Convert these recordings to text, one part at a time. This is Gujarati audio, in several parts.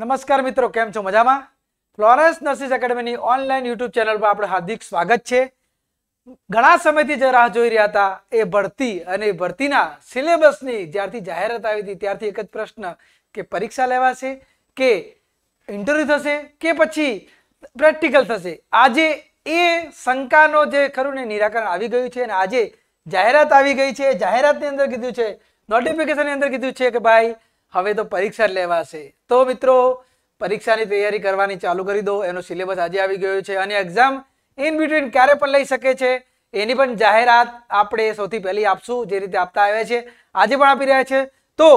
નમસ્કાર મિત્રો કેમ છો મજામાં ફ્લોરન્સ નર્સિસ એકેડમીની ઓનલાઈન યુટ્યુબ ચેનલ પર આપણું હાર્દિક સ્વાગત છે ઘણા સમયથી જે રાહ જોઈ રહ્યા હતા એ ભરતી અને ભરતીના સિલેબસની જ્યારથી જાહેરાત આવી હતી ત્યારથી એક જ પ્રશ્ન કે પરીક્ષા લેવાશે કે ઇન્ટરવ્યૂ થશે કે પછી પ્રેક્ટિકલ થશે આજે એ શંકાનો જે ખરું ને નિરાકરણ આવી ગયું છે અને આજે જાહેરાત આવી ગઈ છે જાહેરાતની અંદર કીધું છે નોટિફિકેશનની અંદર કીધું છે કે ભાઈ હવે તો પરીક્ષા લેવાશે તો મિત્રો પરીક્ષાની તૈયારી કરવાની ચાલુ કરી દો એનો સિલેબસ આજે આવી ગયો છે અને એક્ઝામ ઇન બિટવીન ક્યારે પણ લઈ શકે છે એની પણ જાહેરાત આપણે સૌથી પહેલી આપશું જે રીતે આપતા આવ્યા છે આજે પણ આપી રહ્યા છે તો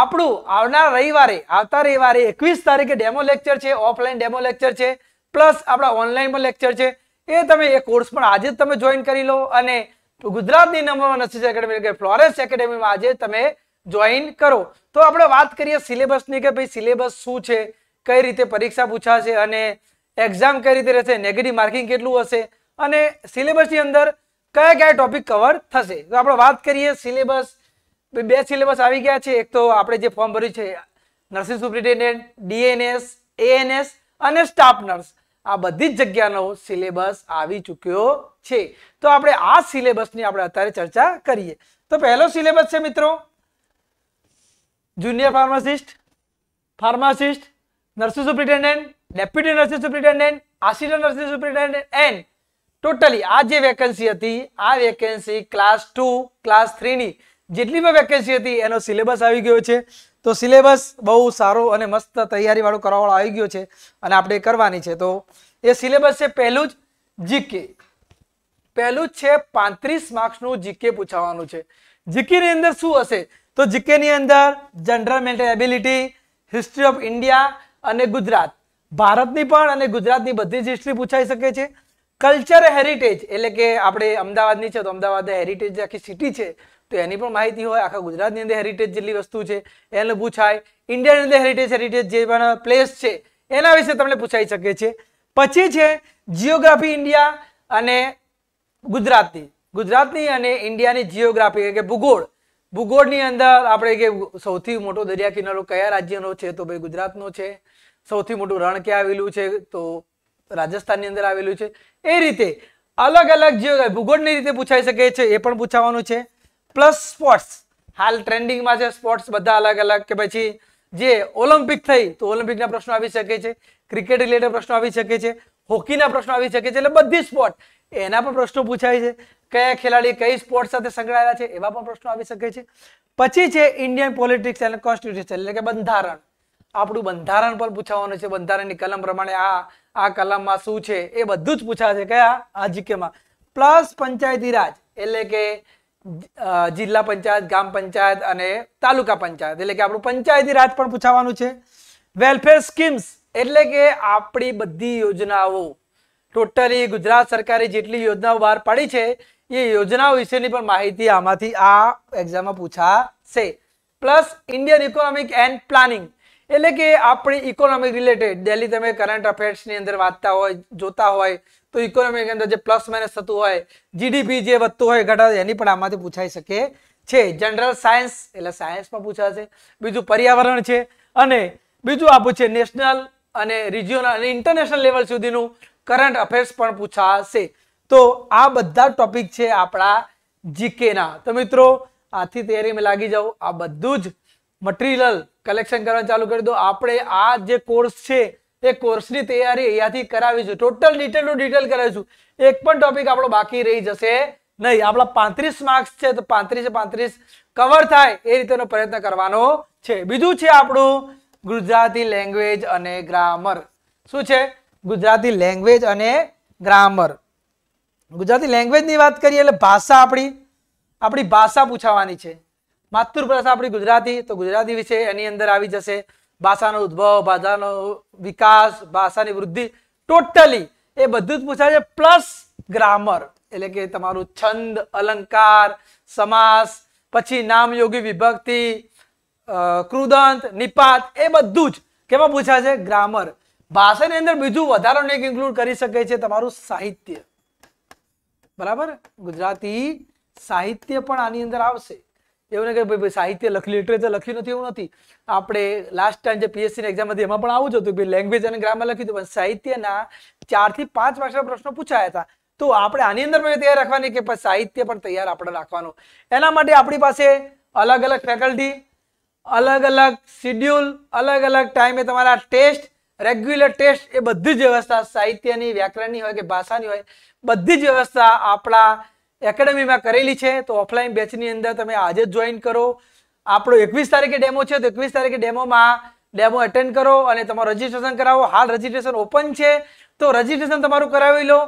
આપણું આવનાર રવિવારે આવતા રવિવારે એકવીસ તારીખે ડેમો લેક્ચર છે ઓફલાઈન ડેમો લેક્ચર છે પ્લસ આપણા ઓનલાઈન પણ લેક્ચર છે એ તમે એ કોર્સ પણ આજે જ તમે જોઈન કરી લો અને ગુજરાતની નંબર વન એકેડમી ફ્લોરેન્સ એકેડેમીમાં આજે તમે જોઈન કરો તો આપણે વાત કરીએ સિલેબસની કે ભાઈ સિલેબસ શું છે કઈ રીતે પરીક્ષા પૂછાશે અને એક્ઝામ કઈ રીતે રહેશે નેગેટિવ માર્કિંગ કેટલું હશે અને સિલેબસની અંદર કયા કયા ટોપિક કવર થશે તો આપણે વાત કરીએ સિલેબસ બે સિલેબસ આવી ગયા છે એક તો આપણે જે ફોર્મ ભર્યું છે નર્સિંગ સુપ્રિન્ટેન્ડન્ટ ડીએનએસ એએનએસ અને સ્ટાફ નર્સ આ બધી જ જગ્યાનો સિલેબસ આવી ચૂક્યો છે તો આપણે આ સિલેબસની આપણે અત્યારે ચર્ચા કરીએ તો પહેલો સિલેબસ છે મિત્રો junior pharmacist pharmacist nursing superintendent deputy nursing superintendent assistant nursing superintendent and totally આ જે વેકેન્સી હતી આ વેકેન્સી ક્લાસ ટુ ક્લાસ થ્રીની જેટલી પણ વેકેન્સી હતી એનો સિલેબસ આવી ગયો છે તો સિલેબસ બહુ સારો અને મસ્ત તૈયારીવાળો કરવાવાળો આવી ગયો છે અને આપણે કરવાની છે તો એ સિલેબસ છે પહેલું જ જીકે પહેલું જ છે પાંત્રીસ માર્ક્સનું જીકે પૂછાવાનું છે જીકેની અંદર શું હશે તો જીકેની અંદર general mental ability history of India અને ગુજરાત ભારતની પણ અને ગુજરાતની બધી જ હિસ્ટ્રી પૂછાઈ શકે છે કલ્ચર હેરિટેજ એટલે કે આપણે અમદાવાદની છે તો અમદાવાદ હેરિટેજ આખી સિટી છે તો એની પણ માહિતી હોય આખા ગુજરાતની અંદર હેરિટેજ જેટલી વસ્તુ છે એને પૂછાય ઇન્ડિયાની અંદર હેરિટેજ હેરિટેજ જે પણ પ્લેસ છે એના વિશે તમને પૂછાઈ શકે છે પછી છે જીઓગ્રાફી ઇન્ડિયા અને ગુજરાતની ગુજરાતની અને ઇન્ડિયાની જીઓગ્રાફી કે ભૂગોળ ભૂગોળની અંદર આપણે કે સૌથી મોટો દરિયા કિનારો કયા રાજ્યનો છે તો ભાઈ ગુજરાતનો છે સૌથી મોટું રણ ક્યાં આવેલું છે તો રાજસ્થાનની અંદર આવેલું છે એ રીતે અલગ અલગ જે ભૂગોળની રીતે પૂછાઈ શકે છે એ પણ પૂછાવાનું છે પ્લસ સ્પોર્ટ્સ હાલ ટ્રેન્ડિંગમાં છે સ્પોર્ટ્સ બધા અલગ અલગ કે પછી જે ઓલિમ્પિક થઈ તો ઓલિમ્પિકના પ્રશ્નો આવી શકે છે ક્રિકેટ રિલેટેડ પ્રશ્નો આવી શકે છે હોકીના પ્રશ્નો આવી શકે છે એટલે બધી સ્પોર્ટ એના પણ પ્રશ્નો પૂછાય છે કયા ખેલાડી કઈ સ્પોર્ટ સાથે સંકળાયેલા છે એવા પણ પ્રશ્નો આવી શકે છે પછી છે ઇન્ડિયન પોલિટિક્સ એન્ડ કોન્સ્ટિટ્યુશન એટલે કે બંધારણ આપણું બંધારણ પણ પૂછાવાનું છે બંધારણની કલમ પ્રમાણે આ આ કલમમાં શું છે એ બધું જ પૂછાશે કયા આ જીકેમાં પ્લસ પંચાયતી રાજ એટલે કે જિલ્લા પંચાયત ગામ પંચાયત અને તાલુકા પંચાયત એટલે કે આપણું પંચાયતી રાજ પણ પૂછાવાનું છે વેલફેર સ્કીમ્સ એટલે કે આપણી બધી યોજનાઓ ટોટલી ગુજરાત સરકારે જેટલી યોજનાઓ બહાર પાડી છે એ યોજનાઓ વિશેની પણ માહિતી આમાંથી આ એક્ઝામમાં પૂછાશે plus Indian economic and planning એટલે કે આપણી ઇકોનોમિક રિલેટેડ ડેલી તમે કરંટ અફેર્સની અંદર વાંચતા હોય જોતા હોય તો ઇકોનોમિક અંદર જે પ્લસ માઇનસ થતું હોય જીડીપી જે વધતું હોય ઘટાતું એની પણ આમાંથી પૂછાઈ શકે છે જનરલ સાયન્સ એટલે સાયન્સમાં પૂછાશે બીજું પર્યાવરણ છે અને બીજું આપું છે નેશનલ અને રિજિયોનલ અને ઇન્ટરનેશનલ લેવલ સુધીનું કરંટ અફેર્સ પણ પૂછાશે તો આ બધા ટોપિક છે આપણા જીકેના તો મિત્રો આથી તૈયારીમાં લાગી જાઓ આ બધું જ મટીરિયલ કલેક્શન કરવાનું ચાલુ કરી દો આપણે આ જે કોર્સ છે એ કોર્સની તૈયારી અહીંયાથી કરાવીશું ટોટલ ડિટેલ ટુ ડિટેલ કરાવીશું એક પણ ટોપિક આપણો બાકી રહી જશે નહીં આપણા પાંત્રીસ માર્ક્સ છે તો પાંત્રીસે પાંત્રીસ કવર થાય એ રીતેનો પ્રયત્ન કરવાનો છે બીજું છે આપણું ગુજરાતી લેંગ્વેજ અને ગ્રામર શું છે ગુજરાતી લેંગ્વેજ અને ગ્રામર ગુજરાતી લેંગ્વેજની વાત કરીએ એટલે ભાષા આપણી આપણી ભાષા પૂછાવાની છે માતૃભાષા આપણી ગુજરાતી તો ગુજરાતી વિશે એની અંદર આવી જશે ભાષાનો ઉદ્ભવ ભાષાનો વિકાસ ભાષાની વૃદ્ધિ ટોટલી એ બધું જ પૂછાય છે પ્લસ ગ્રામર એટલે કે તમારું છંદ અલંકાર સમાસ પછી નામયોગી વિભક્તિ કૃદંત નિપાત એ બધું જ કેમાં પૂછાય છે ગ્રામર ભાષાની અંદર બીજું વધારાનું એક ઇન્ક્લુડ કરી શકે છે તમારું સાહિત્ય બરાબર ગુજરાતી સાહિત્ય પણ આની અંદર આવશે એવું નહીં કે ભાઈ સાહિત્ય લખી લિટરેચર લખ્યું નથી એવું નથી આપણે લાસ્ટ ટાઈમ જે પીએસસી ની એક્ઝામ હતી એમાં પણ આવું જ હતું લેંગ્વેજ અને ગ્રામર લખ્યું હતું પણ સાહિત્યના ચારથી પાંચ માર્ક્સના પ્રશ્નો પૂછાયા હતા તો આપણે આની અંદર પણ તૈયાર રાખવાની કે સાહિત્ય પણ તૈયાર આપણે રાખવાનું એના માટે આપણી પાસે અલગ અલગ ફેકલ્ટી અલગ અલગ શિડ્યુલ અલગ અલગ ટાઈમે તમારા ટેસ્ટ રેગ્યુલર ટેસ્ટ એ બધી જ વ્યવસ્થા સાહિત્યની વ્યાકરણની હોય કે ભાષાની હોય બધી જ વ્યવસ્થા આપણા એકેડમીમાં કરેલી છે તો ઓફલાઈન બેચની અંદર તમે આજે જ જોઈન કરો આપણો એકવીસ તારીખે ડેમો છે તો એકવીસ તારીખે ડેમોમાં ડેમો એટેન્ડ કરો અને તમારું રજીસ્ટ્રેશન કરાવો હાલ રજીસ્ટ્રેશન ઓપન છે તો રજીસ્ટ્રેશન તમારું કરાવી લો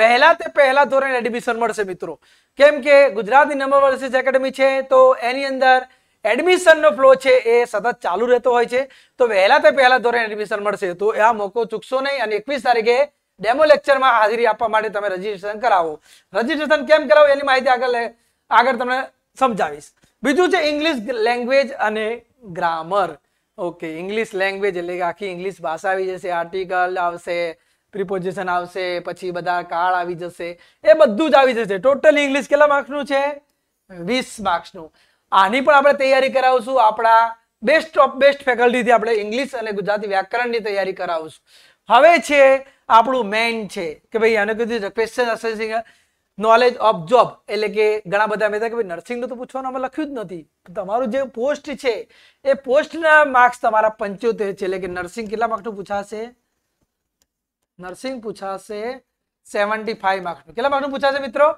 વહેલા તે પહેલા ધોરણે એડમિશન મળશે મિત્રો કેમ કે ગુજરાતની નંબર વર્ષ એકેડમી છે તો એની અંદર એડમિશનનો ફ્લો છે એ સતત ચાલુ રહેતો હોય છે તો વહેલા તે પહેલા ધોરણ એડમિશન મળશે તો આ મોકો ચૂકશો નહીં અને એકવીસ તારીખે ડેમો લેક્ચરમાં હાજરી આપવા માટે તમે રજીસ્ટ્રેશન કરાવો રજીસ્ટ્રેશન કેમ કરાવો એની માહિતી આગળ આગળ તમને સમજાવીશ બીજું છે ઇંગ્લિશ લેંગ્વેજ અને ગ્રામર ઓકે ઇંગ્લિશ લેંગ્વેજ એટલે કે આખી ઇંગ્લિશ ભાષા આવી જશે આર્ટિકલ આવશે પ્રિપોઝિશન આવશે પછી બધા કાળ આવી જશે એ બધું જ આવી જશે ટોટલ ઇંગ્લિશ કેટલા માર્ક્સનું છે વીસ માર્ક્સનું આની પણ આપણે તૈયારી કરાવશું આપણા બેસ્ટ ઓફ બેસ્ટ ફેકલ્ટીથી આપણે ઇંગ્લિશ અને ગુજરાતી વ્યાકરણની તૈયારી કરાવશું હવે છે આપણું મેઇન છે કે ભાઈ આને કીધું question assessing knowledge of job એટલે કે ઘણા બધા મેં કે ભાઈ નર્સિંગનું તો પૂછવાનું અમે લખ્યું જ નથી તમારું જે પોસ્ટ છે એ પોસ્ટના માર્ક્સ તમારા પંચોતેર છે એટલે કે નર્સિંગ કેટલા માર્કનું પૂછાશે નર્સિંગ પૂછાશે સેવન્ટી ફાઈવ માર્ક્સનું કેટલા માર્કનું પૂછાશે મિત્રો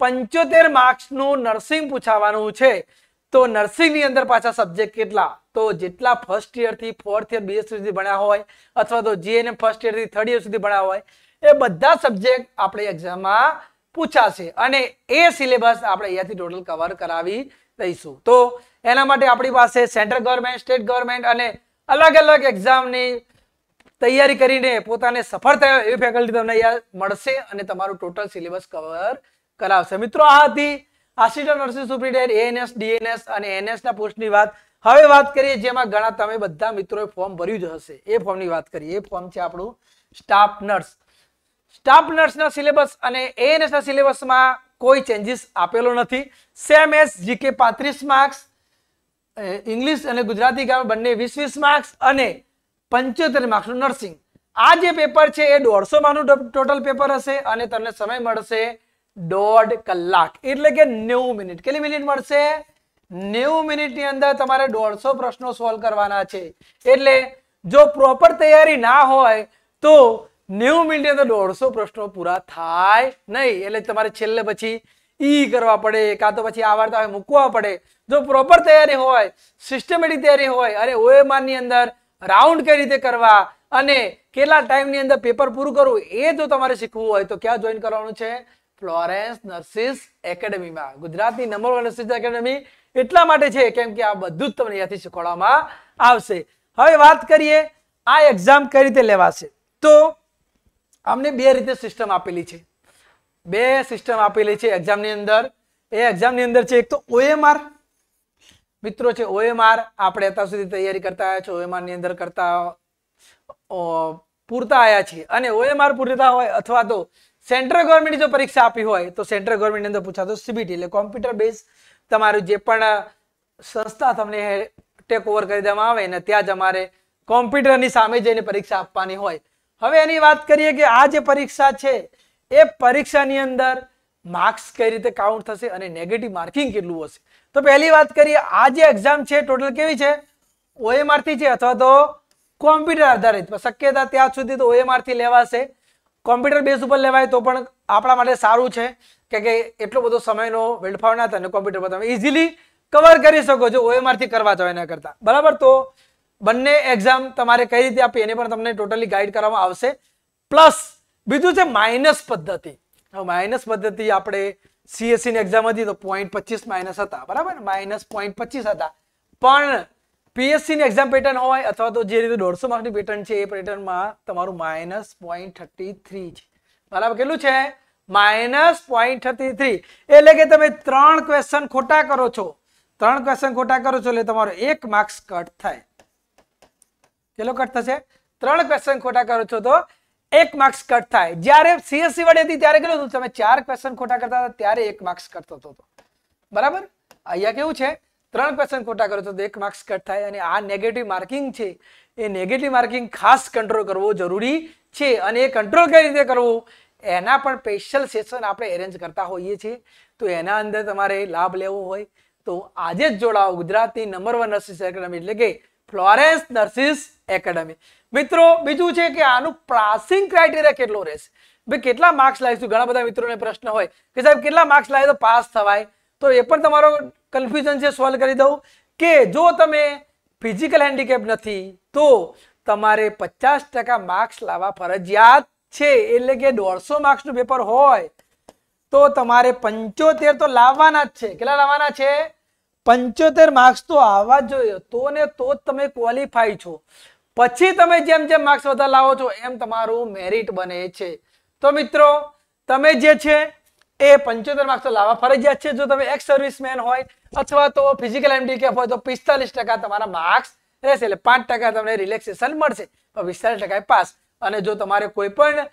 પંચોતેર માર્ક્સનું નર્સિંગ પૂછાવાનું છે તો નર્સિંગની અંદર પાછા સબ્જેક્ટ કેટલા તો જેટલા ફર્સ્ટ યરથી ફોર્થ યર બીએસ સુધી ભણ્યા હોય અથવા તો જીએને ફર્સ્ટ યરથી થર્ડ યર સુધી ભણ્યા હોય એ બધા સબ્જેક્ટ આપણે એક્ઝામમાં પૂછાશે અને એ સિલેબસ આપણે અહીંયાથી ટોટલ કવર કરાવી દઈશું તો એના માટે આપણી પાસે સેન્ટ્રલ ગવર્મેન્ટ સ્ટેટ ગવર્મેન્ટ અને અલગ અલગ એક્ઝામની તૈયારી કરીને પોતાને સફળ થયો એવી ફેકલ્ટી તમને અહીંયા મળશે અને તમારું ટોટલ સિલેબસ કવર કરાવશે મિત્રો આ હતી assistant nursing superintendent ANS DNS અને એનએસ એનએસના પોસ્ટની વાત હવે વાત કરીએ જેમાં ઘણા તમે બધા મિત્રોએ ફોર્મ ભર્યું જ હશે એ ફોર્મની વાત કરીએ એ ફોર્મ છે આપણું સ્ટાફ નર્સ સ્ટાફ નર્સના સિલેબસ અને એએનએસના સિલેબસમાં કોઈ ચેન્જીસ આપેલો નથી સેમ એસ જીકે પાંત્રીસ માર્ક્સ ઇંગ્લિશ અને ગુજરાતી ગામ બંને વીસ વીસ માર્ક્સ અને પંચોતેર માર્ક્સનું નર્સિંગ આ જે પેપર છે એ દોઢસો માનું ટોટલ પેપર હશે અને તમને સમય મળશે દોઢ કલાક એટલે કે નેવું મિનિટ કેટલી મિનિટ મળશે નેવું મિનિટની અંદર તમારે દોઢસો પ્રશ્નો સોલ્વ કરવાના છે એટલે જો પ્રોપર તૈયારી ના હોય તો નેવું મિનિટની અંદર દોઢસો પ્રશ્નો પૂરા થાય નહીં એટલે તમારે છેલ્લે પછી ઈ e કરવા પડે કાં તો પછી આ વાર્તા મૂકવા પડે જો પ્રોપર તૈયારી હોય સિસ્ટમેટિક તૈયારી હોય અને ઓએમઆરની અંદર રાઉન્ડ કઈ રીતે કરવા અને કેટલા ટાઈમની અંદર પેપર પૂરું કરવું એ જો તમારે શીખવું હોય તો ક્યાં જોઈન કરવાનું છે ફ્લોરેન્સ નર્સિસ એકેડમીમાં ગુજરાતની નંબર વન નર્સિસ એકેડમી એટલા માટે છે કેમ કે આ બધું જ તમને અહીંયાથી શીખવાડવામાં આવશે હવે વાત કરીએ આ એક્ઝામ કઈ રીતે લેવાશે તો અમને બે રીતે સિસ્ટમ આપેલી છે બે સિસ્ટમ આપેલી છે એક્ઝામની અંદર એ એક્ઝામની અંદર છે એક તો ઓએમઆર મિત્રો છે ઓએમઆર આપણે અત્યાર સુધી તૈયારી કરતા આવ્યા છે ઓએમઆરની અંદર કરતા પૂરતા આવ્યા છીએ અને ઓએમઆર પૂરતા હોય અથવા તો સેન્ટ્રલ ગવર્મેન્ટ જો પરીક્ષા આપી હોય તો સેન્ટ્રલ ગવર્મેન્ટની અંદર પૂછાતો સીબીટી એટલે કોમ્પ્યુટર બેઝ તમારું જે પણ સંસ્થા તમને ટેક ઓવર કરી દેવામાં આવે ને ત્યાં જ અમારે કોમ્પ્યુટરની સામે જઈને પરીક્ષા આપવાની હોય હવે એની વાત કરીએ કે આ જે પરીક્ષા છે એ પરીક્ષાની અંદર માર્ક્સ કઈ રીતે કાઉન્ટ થશે અને નેગેટિવ માર્કિંગ કેટલું હશે તો પહેલી વાત કરીએ આ જે એક્ઝામ છે ટોટલ કેવી છે ઓએમઆરથી છે અથવા તો કોમ્પ્યુટર આધારિત શક્યતા ત્યાં સુધી તો ઓએમઆરથી લેવાશે કોમ્પ્યુટર બેઝ ઉપર લેવાય તો પણ આપણા માટે સારું છે કે કે એટલો બધો સમયનો વેડફાવ ના થાય કોમ્પ્યુટર પર તમે ઇઝીલી કવર કરી શકો છો ઓએમઆરથી કરવા જાવ એના કરતાં બરાબર તો બંને એક્ઝામ તમારે કઈ રીતે આપી એને પણ તમને ટોટલી ગાઈડ કરવામાં આવશે પ્લસ બીજું છે માઇનસ પદ્ધતિ માઇનસ પદ્ધતિ આપણે સીએસસી e ની એક્ઝામ હતી તો પોઈન્ટ પચીસ માઇનસ હતા બરાબર માઇનસ પોઈન્ટ પચીસ હતા પણ પીએસસીની એક્ઝામ પેટર્ન હોય અથવા તો જે રીતે દોઢસો માર્કની પેટર્ન છે એ પેટર્નમાં તમારું માઇનસ પોઈન્ટ થર્ટી થ્રી છે બરાબર કેટલું છે માઇનસ પોઈન્ટ થર્ટી થ્રી એટલે કે તમે ત્રણ ક્વેશ્ચન ખોટા કરો છો ત્રણ ક્વેશ્ચન ખોટા કરો છો એટલે તમારો એક માર્ક્સ કટ થાય કેટલો કટ થશે ત્રણ ક્વેશ્ચન ખોટા કરો છો તો એક માર્ક્સ કટ થાય જ્યારે સીએસસી વડે હતી ત્યારે કેટલું તમે ચાર ક્વેશ્ચન ખોટા કરતા હતા ત્યારે એક માર્ક્સ કટ થતો હતો બરાબર અહીંયા કેવું છે ત્રણ ક્વેશ્ચન ખોટા કરો તો એક માર્ક્સ કટ થાય અને આ નેગેટિવ માર્કિંગ છે એ નેગેટિવ માર્કિંગ ખાસ કંટ્રોલ કરવો જરૂરી છે અને એ કંટ્રોલ કઈ રીતે કરવું એના પણ સ્પેશિયલ સેશન આપણે એરેન્જ કરતા હોઈએ છીએ તો એના અંદર તમારે લાભ લેવો હોય તો આજે જ જોડાવો ગુજરાતની નંબર વન નર્સિસ એકેડમી એટલે કે ફ્લોરેન્સ નર્સિસ એકેડમી મિત્રો બીજું છે કે આનું પ્રાસિંગ ક્રાઇટેરિયા કેટલો રહેશે ભાઈ કેટલા માર્ક્સ લાવીશું ઘણા બધા મિત્રોને પ્રશ્ન હોય કે સાહેબ કેટલા માર્ક્સ લાવે તો પાસ થવાય તો એ પણ તમારો કન્ફ્યુઝન છે સોલ્વ કરી દઉં કે જો તમે ફિઝિકલ હેન્ડીકેપ નથી તો તમારે પચાસ ટકા માર્ક્સ લાવવા ફરજિયાત છે એટલે કે દોઢસો માર્ક્સનું પેપર હોય તો તમારે પંચોતેર તો લાવવાના જ છે કેટલા લાવવાના છે પંચોતેર માર્ક્સ તો આવવા જ જોઈએ તો ને તો જ તમે ક્વોલિફાય છો પછી તમે જેમ જેમ માર્ક્સ વધારે લાવો છો એમ તમારું મેરિટ બને છે તો મિત્રો તમે જે છે એ પંચોતેર માર્ક્સ તો લાવવા ફરજિયાત છે જો તમે એક્સ સર્વિસમેન હોય અથવા તો ફિઝિકલ કેફ હોય તો પિસ્તાલીસ ટકા તમારા માર્ક્સ રહેશે એટલે પાંચ ટકા તમને રિલેક્સેશન મળશે પિસ્તાલીસ ટકા પાસ અને જો તમારે કોઈ પણ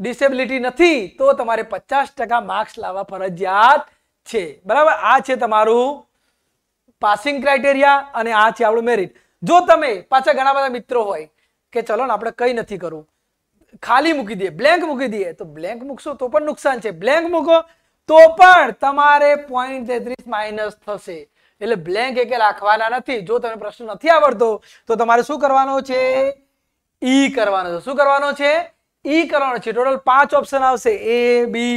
ડિસેબિલિટી નથી તો તમારે પચાસ ટકા માર્ક્સ લાવવા ફરજિયાત છે બરાબર આ છે તમારું પાસિંગ ક્રાઇટેરિયા અને આ છે આપણું મેરિટ જો તમે પાછા ઘણા બધા મિત્રો હોય કે ચલો ને આપણે કંઈ નથી કરવું ખાલી મૂકી દઈએ બ્લેન્ક મૂકી દઈએ તો બ્લેન્ક મૂકશો તો પણ નુકસાન છે બ્લેન્ક મૂકો તો પણ તમારે પોઈન્ટ તેત્રીસ માઇનસ થશે એટલે બ્લેન્ક એક રાખવાના નથી જો તમે પ્રશ્ન નથી આવડતો તો તમારે શું કરવાનો છે ઈ e કરવાનો છે શું કરવાનો છે ઈ e કરવાનો છે ટોટલ પાંચ ઓપ્શન આવશે A B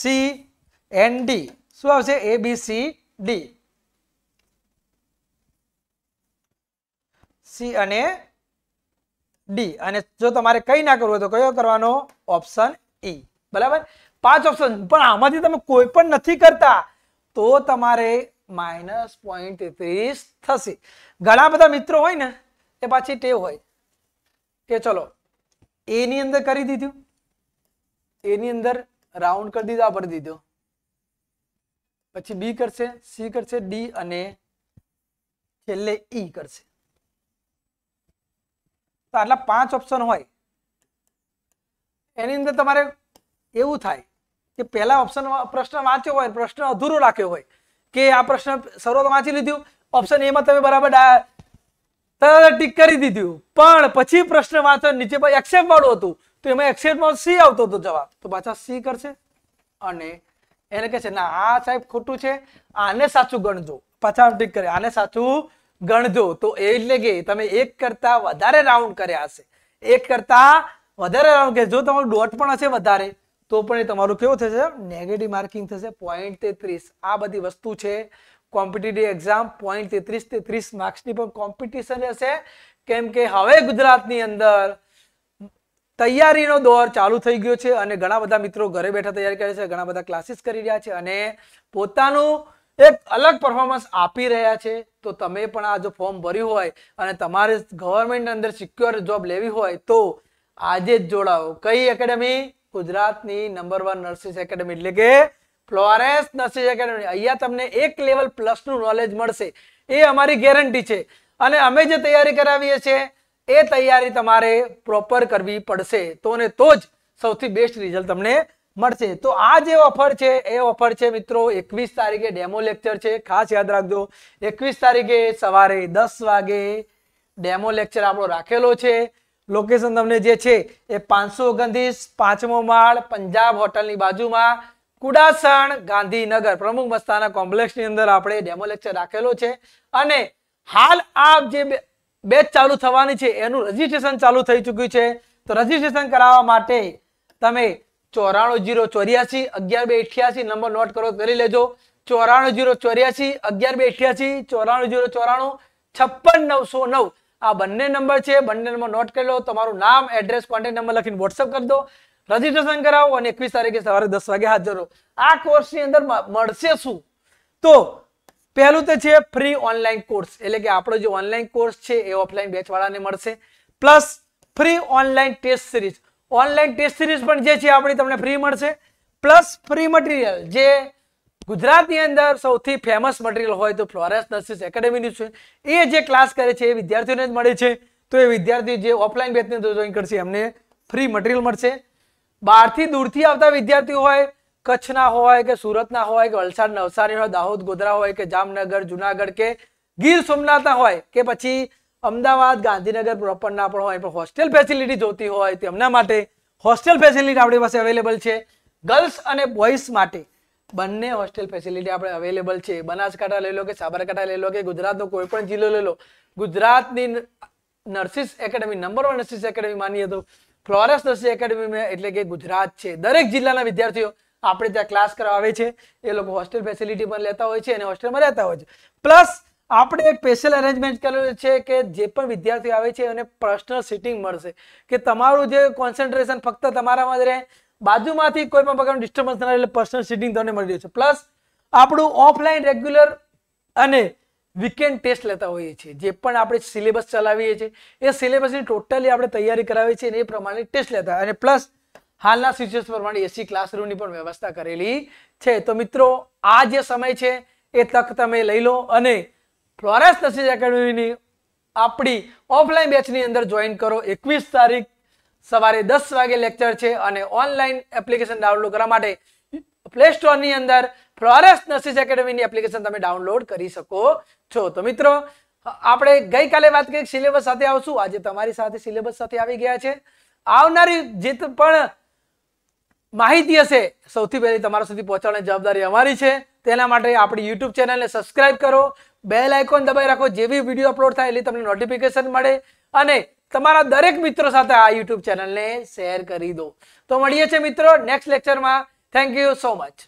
C and D શું આવશે A B C D C અને ડી અને જો તમારે કઈ ના કરવું હોય તો કયો કરવાનો ઓપ્શન ઈ e. બરાબર પાંચ ઓપ્શન પણ આમાંથી તમે કોઈ પણ નથી કરતા તો તમારે માઇનસ પોઈન્ટ તેત્રીસ થશે ઘણા બધા મિત્રો હોય ને એ પાછી ટેવ હોય કે ચલો એની અંદર કરી દીધું એની અંદર રાઉન્ડ કરી દીધો આ ભરી દીધો પછી બી કરશે સી કરશે ડી અને છેલ્લે ઈ e કરશે તો આટલા પાંચ ઓપ્શન હોય એની અંદર તમારે એવું થાય કે પહેલા ઓપ્શન પ્રશ્ન વાંચ્યો હોય પ્રશ્ન અધૂરો રાખ્યો હોય કે આ પ્રશ્ન શરૂઆત વાંચી લીધું ઓપ્શન એમાં તમે બરાબર તરત ટીક કરી દીધું પણ પછી પ્રશ્ન વાંચો નીચે એક્સેપ્ટ વાળું હતું તો એમાં એક્સેપ્ટમાં સી આવતો હતો જવાબ તો પાછા સી કરશે અને એને કહે છે ના આ સાહેબ ખોટું છે આને સાચું ગણજો પાછા ટીક કરે આને સાચું ગણજો તો એટલે કે તમે એક કરતા વધારે રાઉન્ડ કર્યા હશે એક કરતા વધારે રાઉન્ડ કે જો તમારું ડોટ પણ હશે વધારે તો પણ એ તમારું કેવું થશે નેગેટિવ માર્કિંગ થશે પોઈન્ટ તેત્રીસ આ બધી વસ્તુ છે કોમ્પિટિટિવ એક્ઝામ પોઈન્ટ તેત્રીસ તેત્રીસ માર્ક્સની પણ કોમ્પિટિશન હશે કેમ કે હવે ગુજરાતની અંદર તૈયારીનો દોર ચાલુ થઈ ગયો છે અને ઘણા બધા મિત્રો ઘરે બેઠા તૈયારી કરે છે ઘણા બધા ક્લાસીસ કરી રહ્યા છે અને પોતાનું એક અલગ પરફોર્મન્સ આપી રહ્યા છે તો તમે પણ આ જો ફોર્મ ભર્યું હોય અને તમારે ગવર્મેન્ટ અંદર સિક્યોર જોબ લેવી હોય તો આજે જ જોડાવો કઈ એકેડમી ગુજરાતની નંબર વન નર્સિસ એકેડમી એટલે કે ફ્લોરેન્સ નર્સિસ એકેડમી અહીંયા તમને એક લેવલ પ્લસનું નોલેજ મળશે એ અમારી ગેરંટી છે અને અમે જે તૈયારી કરાવીએ છીએ એ તૈયારી તમારે પ્રોપર કરવી પડશે તો ને તો જ સૌથી બેસ્ટ રિઝલ્ટ તમને મળશે તો આ જે ઓફર છે એ ઓફર છે મિત્રો એકવીસ તારીખે ડેમો લેક્ચર છે ખાસ યાદ રાખજો એકવીસ તારીખે સવારે દસ વાગે ડેમો લેક્ચર આપણો રાખેલો છે લોકેશન તમને જે છે એ પાંચસો ઓગણત્રીસ પાંચમો માળ પંજાબ હોટલની બાજુમાં કુડાસણ ગાંધીનગર પ્રમુખ મસ્તાના કોમ્પ્લેક્ષની અંદર આપણે ડેમો લેક્ચર રાખેલો છે અને હાલ આ જે બેચ ચાલુ થવાની છે એનું રજીસ્ટ્રેશન ચાલુ થઈ ચૂક્યું છે તો રજીસ્ટ્રેશન કરાવવા માટે તમે ચોરાણું જીરો ચોર્યાસી અગિયાર બે અઠ્યાસી નંબર નોટ કરો કરી લેજો ચોરાણું જીરો ચોર્યાસી અગિયાર બે અઠ્યાસી ચોરાણું જીરો ચોરાણું છપ્પન નવસો નવ આ બંને નંબર છે બંને નંબર નોટ કરી લો તમારું નામ એડ્રેસ કોન્ટેક્ટ નંબર લખીને વોટ્સઅપ કરી દો રજીસ્ટ્રેશન કરાવો અને એકવીસ તારીખે સવારે દસ વાગે હાજર રહો આ કોર્સની અંદર મળશે શું તો પહેલું તો છે ફ્રી ઓનલાઈન કોર્સ એટલે કે આપણો જે ઓનલાઈન કોર્સ છે એ ઓફલાઈન બેચવાળાને મળશે plus free online test series online test series પણ જે છે આપણી તમને ફ્રી મળશે પ્લસ ફ્રી મટીરિયલ જે ગુજરાતની અંદર સૌથી ફેમસ મટીરિયલ હોય તો ફ્લોરેસ નર્સિસ એકેડેમીનું છે એ જે ક્લાસ કરે છે એ વિદ્યાર્થીઓને જ મળે છે તો એ વિદ્યાર્થી જે ઓફલાઈન બેચની અંદર જોઈન કરશે એમને ફ્રી મટીરિયલ મળશે બહારથી દૂરથી આવતા વિદ્યાર્થીઓ હોય કચ્છના હોય કે સુરતના હોય કે વલસાડ નવસારી હોય દાહોદ ગોધરા હોય કે જામનગર જુનાગઢ કે ગીર સોમનાથના હોય કે પછી અમદાવાદ ગાંધીનગર પ્રોપરના પણ હોય પણ હોસ્ટેલ ફેસિલિટી જોતી હોય તેમના માટે હોસ્ટેલ ફેસિલિટી આપણી પાસે અવેલેબલ છે ગર્લ્સ અને બોયઝ માટે બંને હોસ્ટેલ ફેસિલિટી આપણે અવેલેબલ છે બનાસકાંઠા લઈ લો કે સાબરકાંઠા લઈ લો કે ગુજરાતનો કોઈ પણ જિલ્લો લઈ લો ગુજરાતની nurses academy number one nurses academy માનીએ તો ફ્લોરેસ નર્સિસ એકેડમી એટલે કે ગુજરાત છે દરેક જિલ્લાના વિદ્યાર્થીઓ આપણે ત્યાં ક્લાસ કરાવે છે એ લોકો હોસ્ટેલ ફેસિલિટી પણ લેતા હોય છે અને હોસ્ટેલમાં રહેતા હોય છે પ્લસ આપણે એક સ્પેશિયલ અરેન્જમેન્ટ કરેલું છે કે જે પણ વિદ્યાર્થીઓ આવે છે એને પર્સનલ સિટિંગ મળશે કે તમારું જે કોન્સન્ટ્રેશન ફક્ત તમારામાં જ રહે બાજુમાંથી કોઈ પણ પ્રકારનું ડિસ્ટર્બન્સ ના એટલે પર્સનલ સિટિંગ તમને મળી રહ્યું છે પ્લસ આપણું ઓફલાઈન રેગ્યુલર અને વીકેન્ડ ટેસ્ટ લેતા હોઈએ છીએ જે પણ આપણે સિલેબસ ચલાવીએ છીએ એ સિલેબસની ટોટલી આપણે તૈયારી કરાવીએ છીએ અને એ પ્રમાણે ટેસ્ટ લેતા અને પ્લસ હાલના સિચ્યુએશન પ્રમાણે એસી ક્લાસરૂમની પણ વ્યવસ્થા કરેલી છે તો મિત્રો આ જે સમય છે એ તક તમે લઈ લો અને ફ્લોરેન્સ નસીજ એકેડમીની આપણી ઓફલાઈન બેચની અંદર જોઈન કરો એકવીસ તારીખ સવારે દસ વાગે લેક્ચર છે અને ઓનલાઈન એપ્લિકેશન ડાઉનલોડ કરવા માટે પ્લે સ્ટોરની અંદર ફ્લોરેન્સ નસીજ એકેડમીની એપ્લિકેશન તમે ડાઉનલોડ કરી શકો છો તો મિત્રો આપણે ગઈકાલે વાત કરી સિલેબસ સાથે આવશું આજે તમારી સાથે સિલેબસ સાથે આવી ગયા છે આવનારી જે પણ માહિતી હશે સૌથી પહેલી તમારા સુધી પહોંચાડવાની જવાબદારી અમારી છે તેના માટે આપણી યુટ્યુબ ચેનલને સબસ્ક્રાઈબ કરો બેલ આઇકોન દબાઈ રાખો જેવી વિડીયો અપલોડ થાય એટલે તમને નોટિફિકેશન મળે અને તમારા દરેક મિત્રો સાથે આ યુટ્યુબ ચેનલને શેર કરી દો તો મળીએ છીએ મિત્રો નેક્સ્ટ લેક્ચરમાં થેન્ક યુ સો મચ